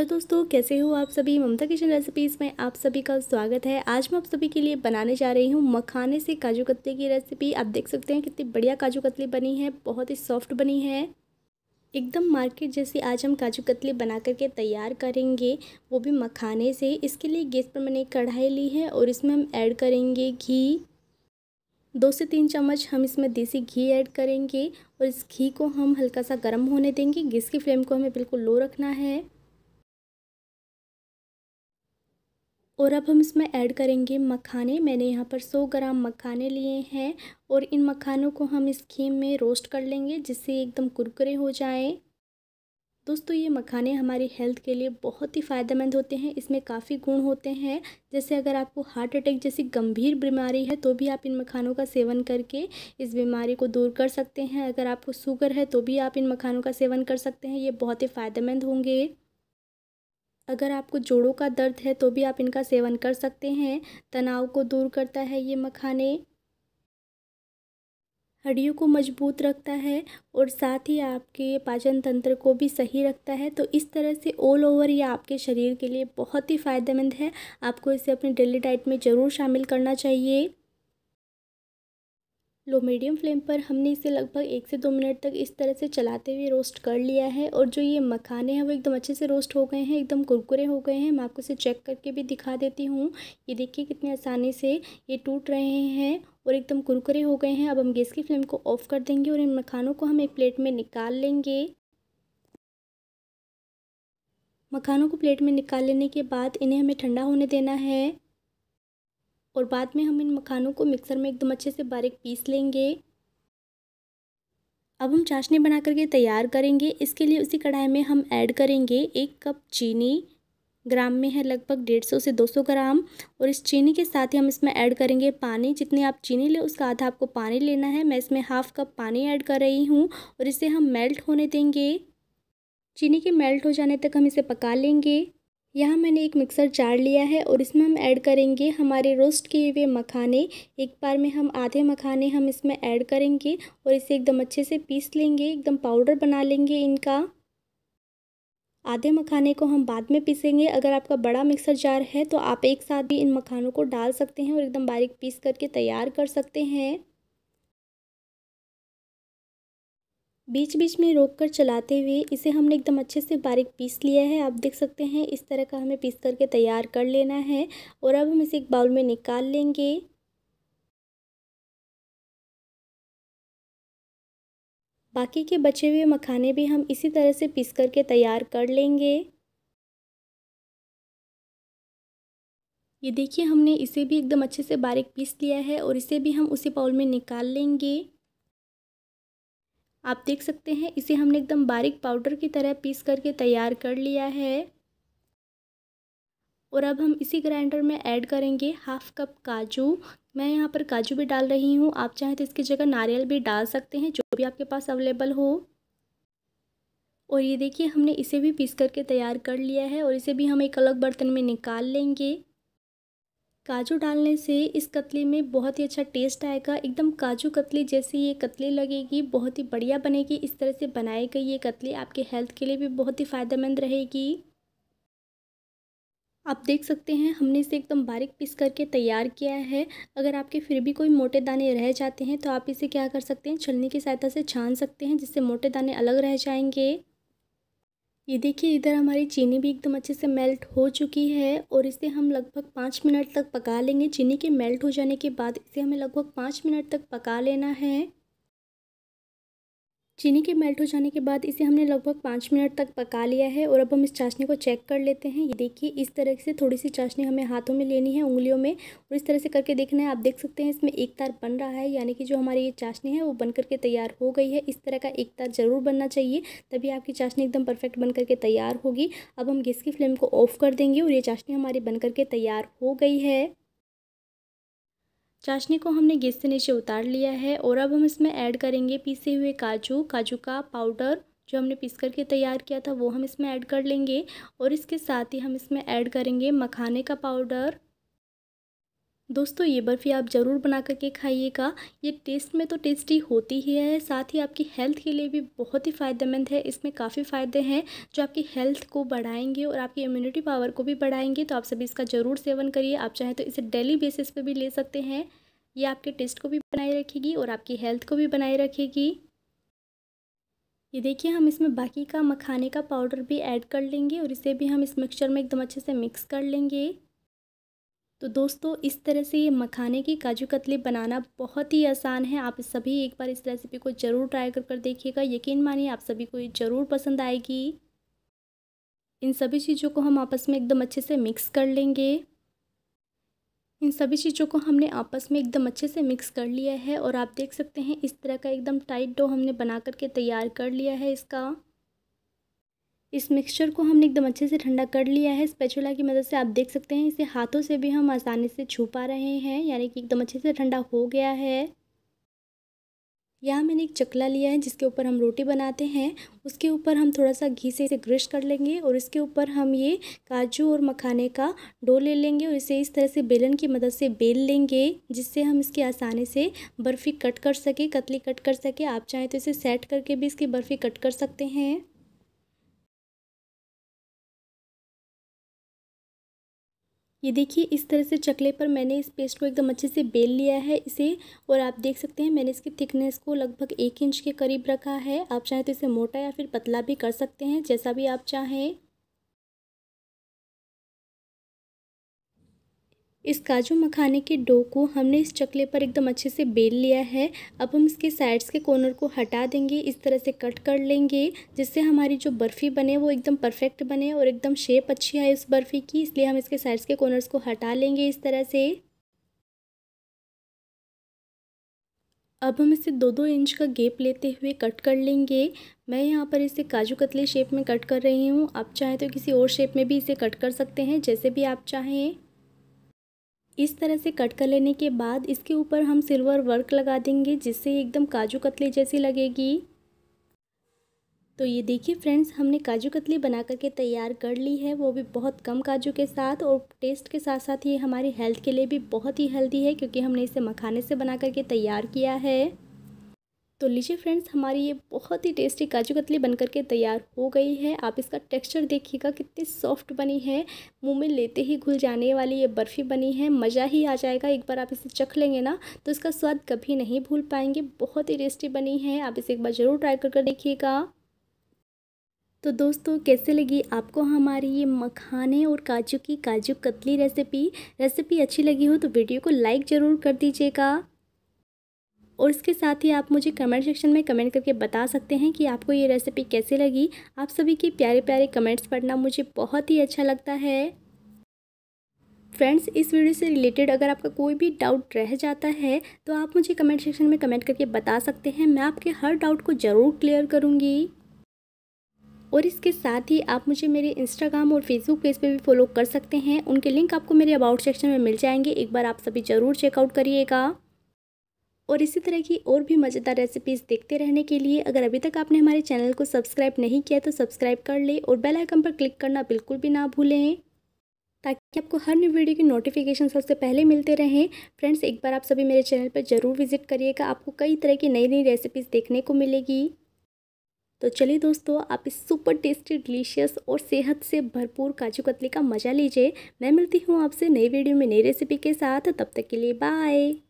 hello दोस्तों कैसे हो आप सभी ममता किचन रेसिपीज़ में आप सभी का स्वागत है आज मैं आप सभी के लिए बनाने जा रही हूँ मखाने से काजू कतली की रेसिपी आप देख सकते हैं कितनी बढ़िया काजू कतली बनी है बहुत ही सॉफ्ट बनी है एकदम मार्केट जैसी आज हम काजू कतली बना करके तैयार करेंगे वो भी मखाने से इसके लिए गैस पर मैंने कढ़ाई ली है और इसमें हम ऐड करेंगे घी दो से तीन चम्मच हम इसमें देसी घी ऐड करेंगे और इस घी को हम हल्का सा गर्म होने देंगे गैस की फ्लेम को हमें बिल्कुल लो रखना है और अब हम इसमें ऐड करेंगे मखाने मैंने यहाँ पर 100 ग्राम मखाने लिए हैं और इन मखानों को हम इस खीम में रोस्ट कर लेंगे जिससे एकदम कुरकुरे हो जाएं दोस्तों ये मखाने हमारी हेल्थ के लिए बहुत ही फ़ायदेमंद होते हैं इसमें काफ़ी गुण होते हैं जैसे अगर आपको हार्ट अटैक जैसी गंभीर बीमारी है तो भी आप इन मखानों का सेवन करके इस बीमारी को दूर कर सकते हैं अगर आपको शुगर है तो भी आप इन मखानों का सेवन कर सकते हैं ये बहुत ही फ़ायदेमंद होंगे अगर आपको जोड़ों का दर्द है तो भी आप इनका सेवन कर सकते हैं तनाव को दूर करता है ये मखाने हड्डियों को मजबूत रखता है और साथ ही आपके पाचन तंत्र को भी सही रखता है तो इस तरह से ऑल ओवर ये आपके शरीर के लिए बहुत ही फ़ायदेमंद है आपको इसे अपनी डेली डाइट में ज़रूर शामिल करना चाहिए लो मीडियम फ्लेम पर हमने इसे लगभग एक से दो मिनट तक इस तरह से चलाते हुए रोस्ट कर लिया है और जो ये मखाने हैं वो एकदम अच्छे से रोस्ट हो गए हैं एकदम कुरकुरे हो गए हैं मैं आपको इसे चेक करके भी दिखा देती हूँ ये देखिए कितने आसानी से ये टूट रहे हैं और एकदम कुरकुरे हो गए हैं अब हम गैस की फ्लेम को ऑफ़ कर देंगे और इन मखानों को हम एक प्लेट में निकाल लेंगे मखानों को प्लेट में निकाल लेने के बाद इन्हें हमें ठंडा होने देना है और बाद में हम इन मखानों को मिक्सर में एकदम अच्छे से बारीक पीस लेंगे अब हम चाशनी बना करके तैयार करेंगे इसके लिए उसी कढ़ाई में हम ऐड करेंगे एक कप चीनी ग्राम में है लगभग डेढ़ सौ से दो सौ ग्राम और इस चीनी के साथ ही हम इसमें ऐड करेंगे पानी जितनी आप चीनी ले उसका आधा आपको पानी लेना है मैं इसमें हाफ़ कप पानी ऐड कर रही हूँ और इसे हम मेल्ट होने देंगे चीनी के मेल्ट हो जाने तक हम इसे पका लेंगे यहाँ मैंने एक मिक्सर जार लिया है और इसमें हम ऐड करेंगे हमारे रोस्ट किए हुए मखाने एक बार में हम आधे मखाने हम इसमें ऐड करेंगे और इसे एकदम अच्छे से पीस लेंगे एकदम पाउडर बना लेंगे इनका आधे मखाने को हम बाद में पीसेंगे अगर आपका बड़ा मिक्सर जार है तो आप एक साथ भी इन मखानों को डाल सकते हैं और एकदम बारीक पीस करके तैयार कर सकते हैं बीच बीच में रोक कर चलाते हुए इसे हमने एकदम अच्छे से बारीक पीस लिया है आप देख सकते हैं इस तरह का हमें पीस करके तैयार कर लेना है और अब हम इसे एक बाउल में निकाल लेंगे बाकी के बचे हुए मखाने भी हम इसी तरह से पीस करके तैयार कर लेंगे ये देखिए हमने इसे भी एकदम अच्छे से बारीक पीस लिया है और इसे भी हम उसी बाउल में निकाल लेंगे आप देख सकते हैं इसे हमने एकदम बारीक पाउडर की तरह पीस करके तैयार कर लिया है और अब हम इसी ग्राइंडर में ऐड करेंगे हाफ़ कप काजू मैं यहाँ पर काजू भी डाल रही हूँ आप चाहें तो इसकी जगह नारियल भी डाल सकते हैं जो भी आपके पास अवेलेबल हो और ये देखिए हमने इसे भी पीस करके तैयार कर लिया है और इसे भी हम एक अलग बर्तन में निकाल लेंगे काजू डालने से इस कतली में बहुत ही अच्छा टेस्ट आएगा एकदम काजू कतली जैसी ये कतली लगेगी बहुत ही बढ़िया बनेगी इस तरह से बनाई गई ये कतली आपके हेल्थ के लिए भी बहुत ही फ़ायदेमंद रहेगी आप देख सकते हैं हमने इसे एकदम बारीक पीस करके तैयार किया है अगर आपके फिर भी कोई मोटे दाने रह जाते हैं तो आप इसे क्या कर सकते हैं छलनी की सहायता से छान सकते हैं जिससे मोटे दाने अलग रह जाएंगे ये देखिए इधर हमारी चीनी भी एकदम अच्छे से मेल्ट हो चुकी है और इसे हम लगभग पाँच मिनट तक पका लेंगे चीनी के मेल्ट हो जाने के बाद इसे हमें लगभग पाँच मिनट तक पका लेना है चीनी के मेल्ट हो जाने के बाद इसे हमने लगभग पाँच मिनट तक पका लिया है और अब हम इस चाशनी को चेक कर लेते हैं ये देखिए इस तरह से थोड़ी सी चाशनी हमें हाथों में लेनी है उंगलियों में और इस तरह से करके देखना है आप देख सकते हैं इसमें एक तार बन रहा है यानी कि जो हमारी ये चाशनी है वो बन करके तैयार हो गई है इस तरह का एक तार ज़रूर बनना चाहिए तभी आपकी चाशनी एकदम परफेक्ट बन करके तैयार होगी अब हम गैस की फ्लेम को ऑफ़ कर देंगे और ये चाशनी हमारी बन करके तैयार हो गई है चाशनी को हमने गैस से नीचे उतार लिया है और अब हम इसमें ऐड करेंगे पीसे हुए काजू काजू का पाउडर जो हमने पीस करके तैयार किया था वो हम इसमें ऐड कर लेंगे और इसके साथ ही हम इसमें ऐड करेंगे मखाने का पाउडर दोस्तों ये बर्फ़ी आप ज़रूर बना करके खाइएगा ये टेस्ट में तो टेस्टी होती ही है साथ ही आपकी हेल्थ के लिए भी बहुत ही फ़ायदेमंद है इसमें काफ़ी फ़ायदे हैं जो आपकी हेल्थ को बढ़ाएंगे और आपकी इम्यूनिटी पावर को भी बढ़ाएंगे तो आप सभी इसका ज़रूर सेवन करिए आप चाहें तो इसे डेली बेसिस पर भी ले सकते हैं ये आपके टेस्ट को भी बनाए रखेगी और आपकी हेल्थ को भी बनाए रखेगी ये देखिए हम इसमें बाकी का मखाने का पाउडर भी ऐड कर लेंगे और इसे भी हम इस मिक्सचर में एकदम अच्छे से मिक्स कर लेंगे तो दोस्तों इस तरह से ये मखाने की काजू कतली बनाना बहुत ही आसान है आप सभी एक बार इस रेसिपी को ज़रूर ट्राई कर कर देखिएगा यकीन मानिए आप सभी को ये ज़रूर पसंद आएगी इन सभी चीज़ों को हम आपस में एकदम अच्छे से मिक्स कर लेंगे इन सभी चीज़ों को हमने आपस में एकदम अच्छे से मिक्स कर लिया है और आप देख सकते हैं इस तरह का एकदम टाइट डो हमने बना करके तैयार कर लिया है इसका इस मिक्सचर को हमने एकदम अच्छे से ठंडा कर लिया है स्पेचुला की मदद से आप देख सकते हैं इसे हाथों से भी हम आसानी से छू पा रहे हैं यानी कि एकदम अच्छे से ठंडा हो गया है यहाँ मैंने एक चकला लिया है जिसके ऊपर हम रोटी बनाते हैं उसके ऊपर हम थोड़ा सा घी से इसे ग्रिश कर लेंगे और इसके ऊपर हम ये काजू और मखाने का डो ले लेंगे और इसे इस तरह से बेलन की मदद से बेल लेंगे जिससे हम इसकी आसानी से बर्फ़ी कट कर सके कतली कट कर सके आप चाहें तो इसे सेट करके भी इसकी बर्फ़ी कट कर सकते हैं ये देखिए इस तरह से चकले पर मैंने इस पेस्ट को एकदम अच्छे से बेल लिया है इसे और आप देख सकते हैं मैंने इसकी थिकनेस को लगभग एक इंच के करीब रखा है आप चाहें तो इसे मोटा या फिर पतला भी कर सकते हैं जैसा भी आप चाहें इस काजू मखाने के डो को हमने इस चकले पर एकदम अच्छे से बेल लिया है अब हम इसके साइड्स के कॉर्नर को हटा देंगे इस तरह से कट कर लेंगे जिससे हमारी जो बर्फ़ी बने वो एकदम परफेक्ट बने और एकदम शेप अच्छी है उस बर्फ़ी की इसलिए हम इसके साइड्स के कॉर्नर्स को हटा लेंगे इस तरह से अब हम इसे दो दो इंच का गेप लेते हुए कट कर लेंगे मैं यहाँ पर इसे काजू कतले शेप में कट कर रही हूँ आप चाहें तो किसी और शेप में भी इसे कट कर सकते हैं जैसे भी आप चाहें इस तरह से कट कर लेने के बाद इसके ऊपर हम सिल्वर वर्क लगा देंगे जिससे एकदम काजू कतली जैसी लगेगी तो ये देखिए फ्रेंड्स हमने काजू कतली बना करके तैयार कर ली है वो भी बहुत कम काजू के साथ और टेस्ट के साथ साथ ये हमारी हेल्थ के लिए भी बहुत ही हेल्दी है क्योंकि हमने इसे मखाने से बना करके तैयार किया है तो लीजिए फ्रेंड्स हमारी ये बहुत ही टेस्टी काजू कतली बनकर के तैयार हो गई है आप इसका टेक्सचर देखिएगा कितनी सॉफ्ट बनी है मुंह में लेते ही घुल जाने वाली ये बर्फ़ी बनी है मज़ा ही आ जाएगा एक बार आप इसे चख लेंगे ना तो इसका स्वाद कभी नहीं भूल पाएंगे बहुत ही टेस्टी बनी है आप इसे एक बार ज़रूर ट्राई करके देखिएगा तो दोस्तों कैसे लगी आपको हमारी ये मखाने और काजू की काजू कतली रेसिपी रेसिपी अच्छी लगी हो तो वीडियो को लाइक ज़रूर कर दीजिएगा और इसके साथ ही आप मुझे कमेंट सेक्शन में कमेंट करके बता सकते हैं कि आपको ये रेसिपी कैसी लगी आप सभी के प्यारे प्यारे कमेंट्स पढ़ना मुझे बहुत ही अच्छा लगता है फ्रेंड्स इस वीडियो से रिलेटेड अगर आपका कोई भी डाउट रह जाता है तो आप मुझे कमेंट सेक्शन में कमेंट करके बता सकते हैं मैं आपके हर डाउट को ज़रूर क्लियर करूँगी और इसके साथ ही आप मुझे मेरे इंस्टाग्राम और फेसबुक पेज पे भी फॉलो कर सकते हैं उनके लिंक आपको मेरे अबाउट सेक्शन में मिल जाएंगे एक बार आप सभी ज़रूर चेकआउट करिएगा और इसी तरह की और भी मज़ेदार रेसिपीज़ देखते रहने के लिए अगर अभी तक आपने हमारे चैनल को सब्सक्राइब नहीं किया तो सब्सक्राइब कर लें और बेल आइकन पर क्लिक करना बिल्कुल भी ना भूलें ताकि आपको हर न्यू वीडियो की नोटिफिकेशन सबसे पहले मिलते रहें फ्रेंड्स एक बार आप सभी मेरे चैनल पर ज़रूर विजिट करिएगा आपको कई तरह की नई नई रेसिपीज़ देखने को मिलेगी तो चलिए दोस्तों आप इस सुपर टेस्टी डिलीशियस और सेहत से भरपूर काजू कतली का मज़ा लीजिए मैं मिलती हूँ आपसे नई वीडियो में नई रेसिपी के साथ तब तक के लिए बाय